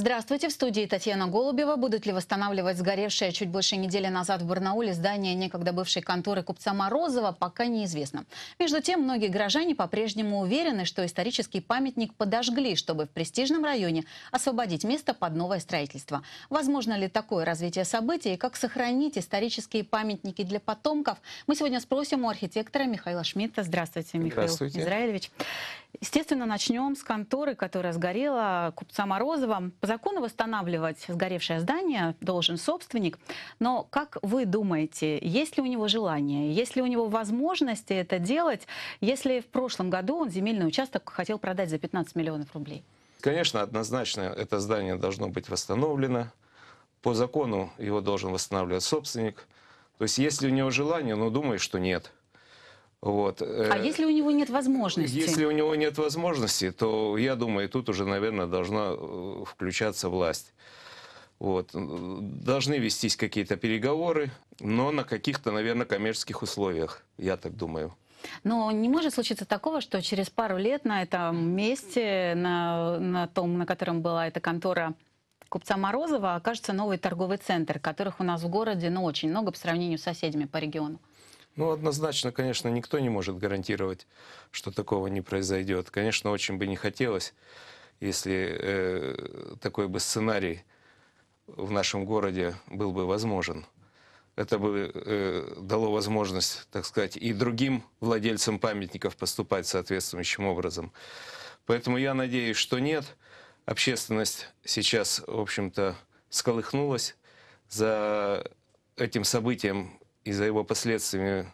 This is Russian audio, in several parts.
Здравствуйте, в студии Татьяна Голубева. Будут ли восстанавливать сгоревшее чуть больше недели назад в Барнауле здание некогда бывшей конторы купца Морозова, пока неизвестно. Между тем, многие горожане по-прежнему уверены, что исторический памятник подожгли, чтобы в престижном районе освободить место под новое строительство. Возможно ли такое развитие событий и как сохранить исторические памятники для потомков, мы сегодня спросим у архитектора Михаила Шмидта. Здравствуйте, Михаил Здравствуйте. Израилевич. Естественно, начнем с конторы, которая сгорела купца Морозова закону восстанавливать сгоревшее здание должен собственник, но как вы думаете, есть ли у него желание, есть ли у него возможности это делать, если в прошлом году он земельный участок хотел продать за 15 миллионов рублей? Конечно, однозначно это здание должно быть восстановлено. По закону его должен восстанавливать собственник. То есть, если у него желание, но думаю, что нет – вот. Э, а если у него нет возможности? Если у него нет возможности, то, я думаю, тут уже, наверное, должна э, включаться власть. Вот. Должны вестись какие-то переговоры, но на каких-то, наверное, коммерческих условиях, я так думаю. Но не может случиться такого, что через пару лет на этом месте, на, на том, на котором была эта контора купца Морозова, окажется новый торговый центр, которых у нас в городе ну, очень много по сравнению с соседями по региону. Ну, однозначно, конечно, никто не может гарантировать, что такого не произойдет. Конечно, очень бы не хотелось, если э, такой бы сценарий в нашем городе был бы возможен. Это бы э, дало возможность, так сказать, и другим владельцам памятников поступать соответствующим образом. Поэтому я надеюсь, что нет. Общественность сейчас, в общем-то, сколыхнулась за этим событием и за его последствиями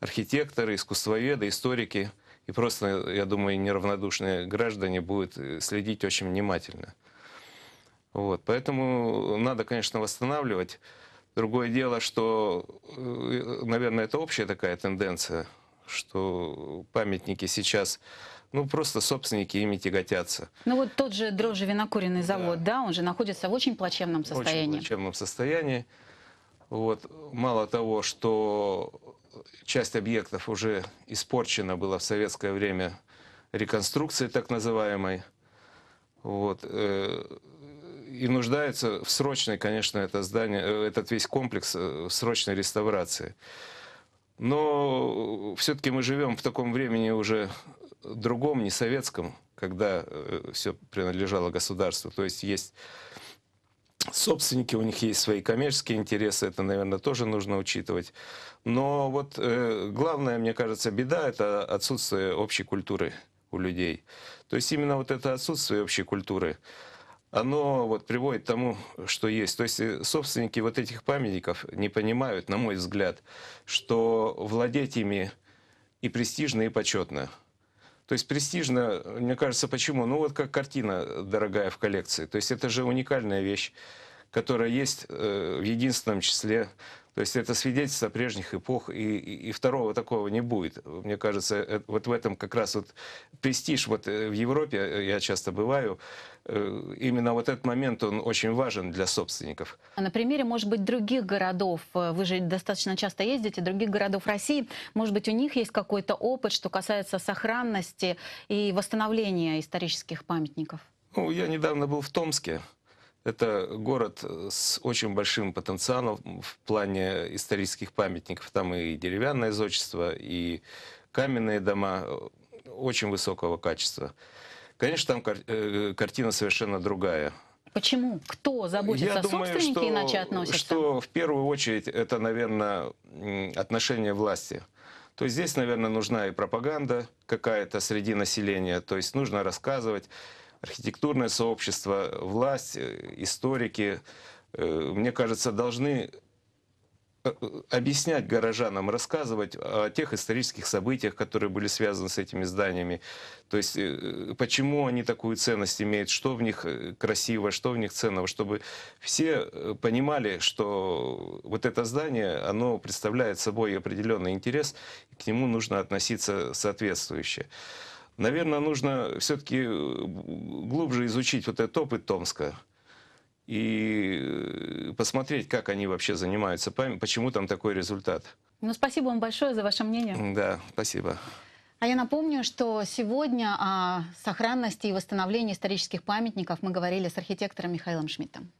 архитекторы, искусствоведы, историки и просто, я думаю, неравнодушные граждане будут э, следить очень внимательно. Вот. Поэтому надо, конечно, восстанавливать. Другое дело, что, э, наверное, это общая такая тенденция, что памятники сейчас ну, просто собственники ими тяготятся. Ну, вот тот же дрожжевинокуренный завод, да. да, он же находится в очень плачевном состоянии. Очень плачевном состоянии. Вот. Мало того, что часть объектов уже испорчена была в советское время реконструкции так называемой, вот, э, и нуждается в срочной, конечно, это здание, э, этот весь комплекс э, в срочной реставрации. Но все-таки мы живем в таком времени уже другом, не советском, когда все принадлежало государству. То есть есть собственники, у них есть свои коммерческие интересы, это, наверное, тоже нужно учитывать. Но вот э, главная, мне кажется, беда – это отсутствие общей культуры у людей. То есть именно вот это отсутствие общей культуры, оно вот приводит к тому, что есть. То есть э, собственники вот этих памятников не понимают, на мой взгляд, что владеть ими и престижно, и почетно. То есть престижно, мне кажется, почему? Ну вот как картина дорогая в коллекции. То есть это же уникальная вещь которая есть э, в единственном числе. То есть это свидетельство прежних эпох, и, и, и второго такого не будет. Мне кажется, э, вот в этом как раз вот престиж, вот э, в Европе я часто бываю, именно вот этот момент, он очень важен для собственников. А на примере, может быть, других городов, вы же достаточно часто ездите, других городов России, может быть, у них есть какой-то опыт, что касается сохранности и восстановления исторических памятников? Ну, я недавно был в Томске, это город э, с очень большим потенциалом в плане исторических памятников. Там и деревянное зодчество, и каменные дома э, очень высокого качества. Конечно, там кар э, картина совершенно другая. Почему? Кто заботится? Я думаю, Собственники что, иначе относятся? что в первую очередь это, наверное, отношение власти. То есть здесь, наверное, нужна и пропаганда какая-то среди населения. То есть нужно рассказывать архитектурное сообщество, власть, э, историки, э, мне кажется, должны э, объяснять горожанам, рассказывать о тех исторических событиях, которые были связаны с этими зданиями. То есть, почему они такую ценность имеют, что в них красиво, что в них ценного, чтобы все понимали, что вот это здание, оно представляет собой определенный интерес, и к нему нужно относиться соответствующе наверное, нужно все-таки э, глубже изучить вот этот опыт Томска и э, посмотреть, как они вообще занимаются, почему там такой результат. Ну, спасибо вам большое за ваше мнение. Да, спасибо. А я напомню, что сегодня о сохранности и восстановлении исторических памятников мы говорили с архитектором Михаилом Шмидтом.